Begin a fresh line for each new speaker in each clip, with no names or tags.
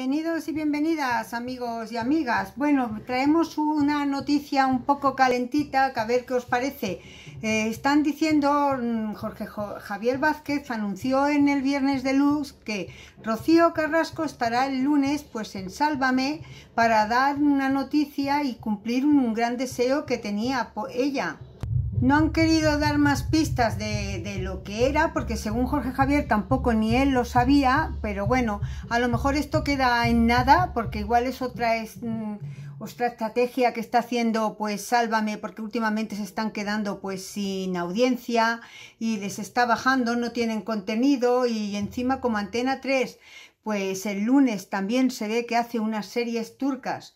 Bienvenidos y bienvenidas amigos y amigas. Bueno, traemos una noticia un poco calentita, que a ver qué os parece. Eh, están diciendo, mm, Jorge Javier Vázquez anunció en el Viernes de Luz que Rocío Carrasco estará el lunes pues en Sálvame para dar una noticia y cumplir un gran deseo que tenía ella. No han querido dar más pistas de, de, lo que era, porque según Jorge Javier tampoco ni él lo sabía, pero bueno, a lo mejor esto queda en nada, porque igual es otra, mm, otra estrategia que está haciendo pues Sálvame, porque últimamente se están quedando pues sin audiencia y les está bajando, no tienen contenido y encima como Antena 3, pues el lunes también se ve que hace unas series turcas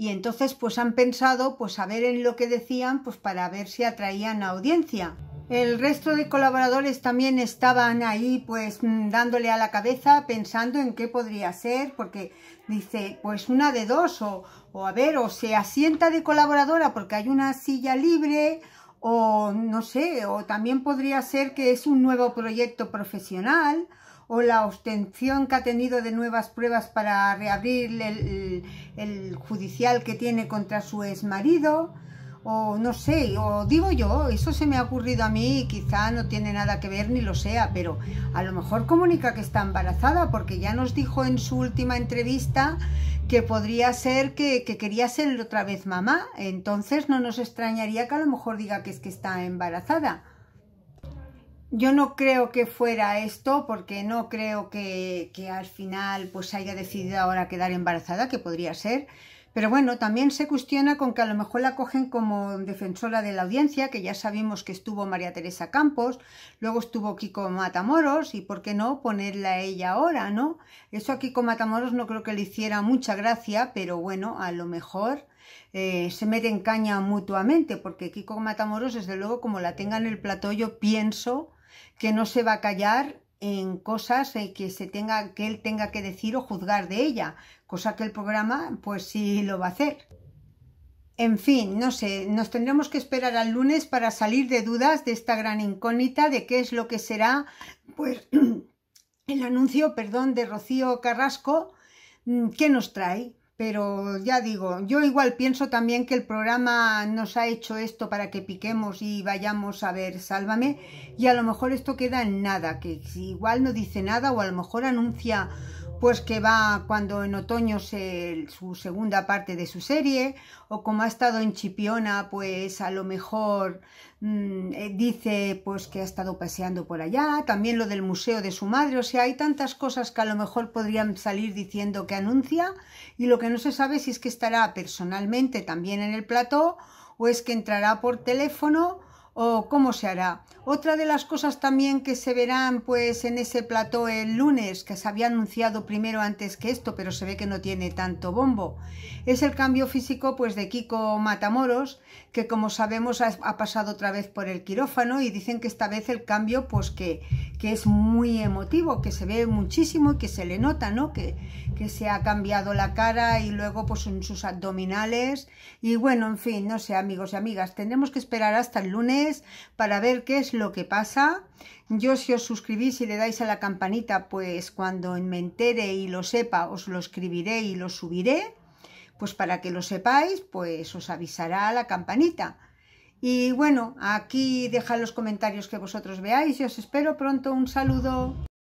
y entonces pues han pensado pues a ver en lo que decían pues para ver si atraían audiencia. El resto de colaboradores también estaban ahí pues dándole a la cabeza pensando en qué podría ser porque dice pues una de dos o a ver o se asienta de colaboradora porque hay una silla libre o no sé o también podría ser que es un nuevo proyecto profesional o la obtención que ha tenido de nuevas pruebas para reabrir el, judicial que tiene contra su exmarido o no sé, o digo yo, eso se me ha ocurrido a mí, quizá no tiene nada que ver ni lo sea, pero a lo mejor comunica que está embarazada, porque ya nos dijo en su última entrevista que podría ser que quería ser otra vez mamá, entonces no nos extrañaría que a lo mejor diga que es que está embarazada. Yo no creo que fuera esto, porque no creo que, que, al final pues haya decidido ahora quedar embarazada, que podría ser. Pero bueno, también se cuestiona con que a lo mejor la cogen como defensora de la audiencia, que ya sabemos que estuvo María Teresa Campos, luego estuvo Kiko Matamoros, y por qué no ponerla a ella ahora, ¿no? Eso a Kiko Matamoros no creo que le hiciera mucha gracia, pero bueno, a lo mejor eh, se meten caña mutuamente, porque Kiko Matamoros, desde luego, como la tenga en el plató, yo pienso que no se va a callar en cosas eh, que, se tenga, que él tenga que decir o juzgar de ella, cosa que el programa pues sí lo va a hacer. En fin, no sé, nos tendremos que esperar al lunes para salir de dudas de esta gran incógnita de qué es lo que será pues el anuncio, perdón, de Rocío Carrasco mm, que nos trae pero ya digo, yo igual pienso también que el programa nos ha hecho esto para que piquemos y vayamos a ver Sálvame y a lo mejor esto queda en nada, que igual no dice nada o a lo mejor anuncia pues que va cuando en otoño se, su segunda parte de su serie, o como ha estado en Chipiona, pues a lo mejor mm, eh, dice pues que ha estado paseando por allá, también lo del museo de su madre, o sea, hay tantas cosas que a lo mejor podrían salir diciendo que anuncia, y lo que no se sabe si es que estará personalmente también en el plató, o es que entrará por teléfono, o cómo se hará. Otra de las cosas también que se verán pues en ese plató el lunes, que se había anunciado primero antes que esto, pero se ve que no tiene tanto bombo, es el cambio físico pues de Kiko Matamoros, que como sabemos ha, pasado otra vez por el quirófano y dicen que esta vez el cambio pues que, que es muy emotivo, que se ve muchísimo y que se le nota, ¿no? Que, que se ha cambiado la cara y luego pues en sus abdominales y bueno, en fin, no sé amigos y amigas, tendremos que esperar hasta el lunes para ver qué es lo que pasa. Yo si os suscribís y le dais a la campanita, pues cuando me entere y lo sepa, os lo escribiré y lo subiré. Pues para que lo sepáis, pues os avisará la campanita. Y bueno, aquí dejad los comentarios que vosotros veáis y os espero pronto. Un saludo.